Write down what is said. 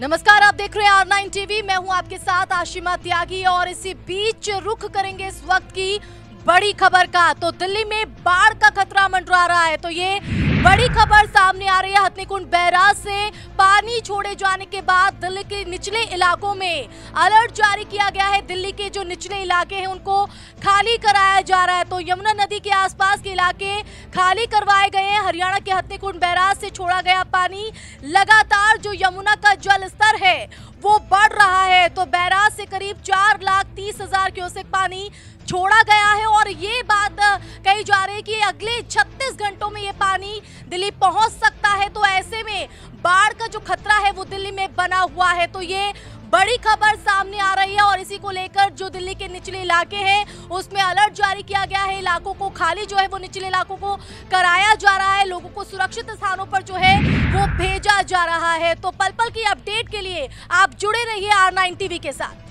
नमस्कार आप देख रहे हैं आर नाइन टीवी मैं हूं आपके साथ आशिमा त्यागी और इसी बीच रुख करेंगे इस वक्त की बड़ी खबर का तो दिल्ली में बाढ़ का खतरा मंडरा रहा है तो ये बड़ी खबर सामने आ रही है हथनीकुंड बैराज से पानी छोड़े जाने के बाद दिल्ली के निचले इलाकों में अलर्ट जारी किया गया है दिल्ली के जो निचले इलाके हैं उनको खाली कराया जा रहा है तो यमुना नदी के आसपास के इलाके खाली करवाए गए हैं हरियाणा के हथनीकुंड बैराज से छोड़ा गया पानी लगातार जो यमुना का जल स्तर है वो बढ़ रहा है तो बैराज से करीब चार लाख तीस हजार क्यूसेक पानी छोड़ा गया है और ये बात कही जा रही है कि अगले 36 घंटों में ये पानी दिल्ली पहुंच सकता है तो ऐसे में बाढ़ का जो खतरा है वो दिल्ली में बना हुआ है तो ये बड़ी खबर सामने स्थिति को लेकर जो दिल्ली के निचले इलाके हैं उसमें अलर्ट जारी किया गया है इलाकों को खाली जो है वो निचले इलाकों को कराया जा रहा है लोगों को सुरक्षित स्थानों पर जो है वो भेजा जा रहा है तो पल पल की अपडेट के लिए आप जुड़े रहिए आर नाइन टीवी के साथ